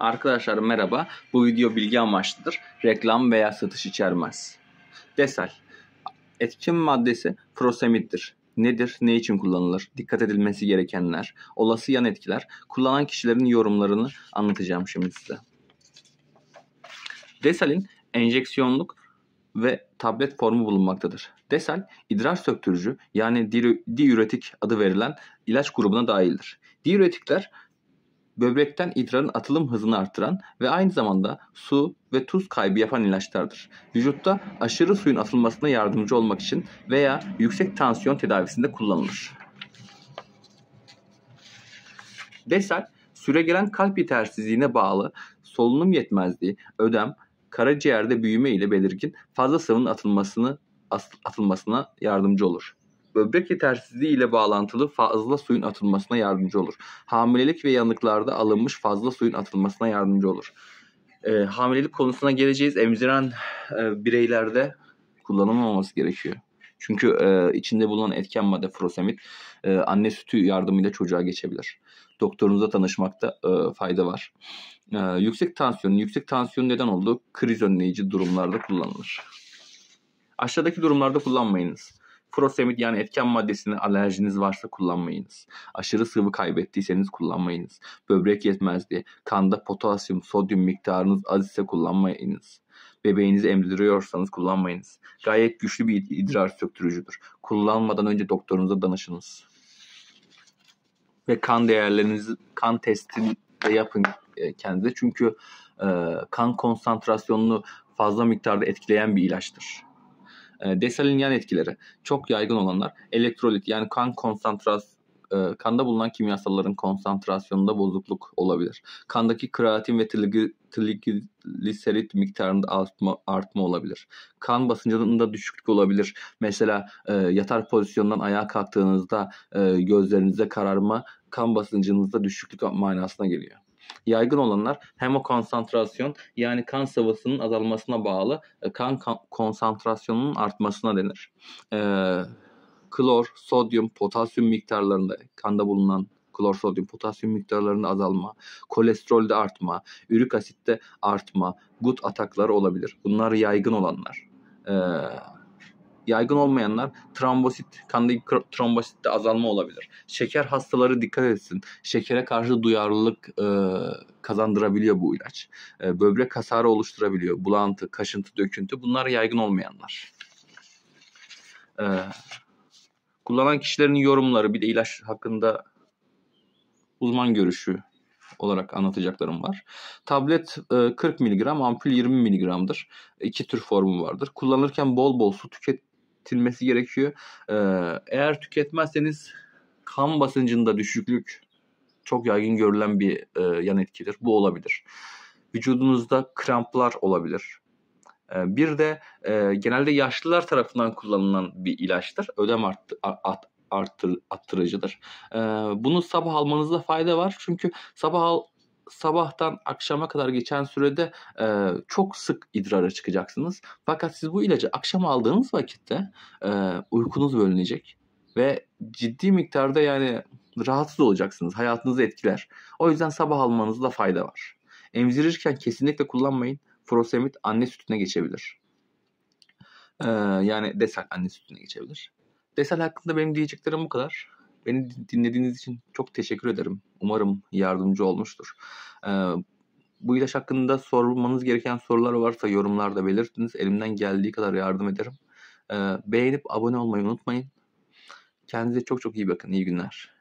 Arkadaşlar merhaba. Bu video bilgi amaçlıdır. Reklam veya satış içermez. Desal. Etkin maddesi prosemiddir. Nedir, ne için kullanılır, dikkat edilmesi gerekenler, olası yan etkiler, kullanan kişilerin yorumlarını anlatacağım şimdi size. Desal'in enjeksiyonluk ve tablet formu bulunmaktadır. Desal, idrar söktürücü yani diüretik adı verilen ilaç grubuna dahildir. Diüretikler böbrekten idrarın atılım hızını artıran ve aynı zamanda su ve tuz kaybı yapan ilaçlardır. Vücutta aşırı suyun atılmasına yardımcı olmak için veya yüksek tansiyon tedavisinde kullanılır. Desel, süregelen kalp yetersizliğine bağlı solunum yetmezliği, ödem, karaciğerde büyüme ile belirgin fazla sıvının atılmasını atılmasına yardımcı olur böbrek yetersizliği ile bağlantılı fazla suyun atılmasına yardımcı olur. Hamilelik ve yanıklarda alınmış fazla suyun atılmasına yardımcı olur. E, hamilelik konusuna geleceğiz. Emziren e, bireylerde kullanılmaması gerekiyor. Çünkü e, içinde bulunan etken madde furosemid e, anne sütü yardımıyla çocuğa geçebilir. Doktorunuza tanışmakta e, fayda var. E, yüksek tansiyon, yüksek tansiyon neden oldu? Kriz önleyici durumlarda kullanılır. Aşağıdaki durumlarda kullanmayınız. Prosemid yani etken maddesini alerjiniz varsa kullanmayınız. Aşırı sıvı kaybettiyseniz kullanmayınız. Böbrek yetmezdi, kanda potasyum, sodyum miktarınız az ise kullanmayınız. Bebeğinizi emziriyorsanız kullanmayınız. Gayet güçlü bir idrar söktürücüdür. Kullanmadan önce doktorunuza danışınız. Ve kan değerlerinizi kan testini de yapın e, kendinize. Çünkü e, kan konsantrasyonunu fazla miktarda etkileyen bir ilaçtır. E, desalin etkileri çok yaygın olanlar elektrolit yani kan konsantras e, kanda bulunan kimyasalların konsantrasyonunda bozukluk olabilir. Kandaki kreatin ve trigliserit miktarında artma, artma olabilir. Kan basıncında düşüklük olabilir. Mesela e, yatar pozisyondan ayağa kalktığınızda e, gözlerinize kararma kan basıncınızda düşüklük manasına geliyor. Yaygın olanlar hemokonsantrasyon yani kan sıvısının azalmasına bağlı e, kan, kan konsantrasyonunun artmasına denir. Ee, klor, sodyum, potasyum miktarlarında kanda bulunan klor, sodyum, potasyum miktarlarında azalma, kolesterolde artma, ürik asitte artma, gut atakları olabilir. Bunlar yaygın olanlar. Ee, yaygın olmayanlar trombosit, kandaki trombositte azalma olabilir. Şeker hastaları dikkat etsin. Şekere karşı duyarlılık e, kazandırabiliyor bu ilaç. E, böbrek hasarı oluşturabiliyor. Bulantı, kaşıntı, döküntü bunlar yaygın olmayanlar. E, Kullanan kişilerin yorumları bir de ilaç hakkında uzman görüşü olarak anlatacaklarım var. Tablet 40 e, mg, ampul 20 mg'dır. İki tür formu vardır. Kullanırken bol bol su tüketilmesi gerekiyor. E, eğer tüketmezseniz kan basıncında düşüklük çok yaygın görülen bir e, yan etkidir. Bu olabilir. Vücudunuzda kramplar olabilir. Ee, bir de e, genelde yaşlılar tarafından kullanılan bir ilaçtır. Ödem arttı, art, arttır, arttırıcıdır. E, ee, bunu sabah almanızda fayda var. Çünkü sabah al, sabahtan akşama kadar geçen sürede e, çok sık idrara çıkacaksınız. Fakat siz bu ilacı akşam aldığınız vakitte e, uykunuz bölünecek ve ciddi miktarda yani rahatsız olacaksınız. Hayatınızı etkiler. O yüzden sabah almanızda fayda var. Emzirirken kesinlikle kullanmayın. Furosemid anne sütüne geçebilir. Ee, yani desal anne sütüne geçebilir. Desal hakkında benim diyeceklerim bu kadar. Beni dinlediğiniz için çok teşekkür ederim. Umarım yardımcı olmuştur. Ee, bu ilaç hakkında sormanız gereken sorular varsa yorumlarda belirtiniz. Elimden geldiği kadar yardım ederim. Ee, beğenip abone olmayı unutmayın. Kendinize çok çok iyi bakın. İyi günler.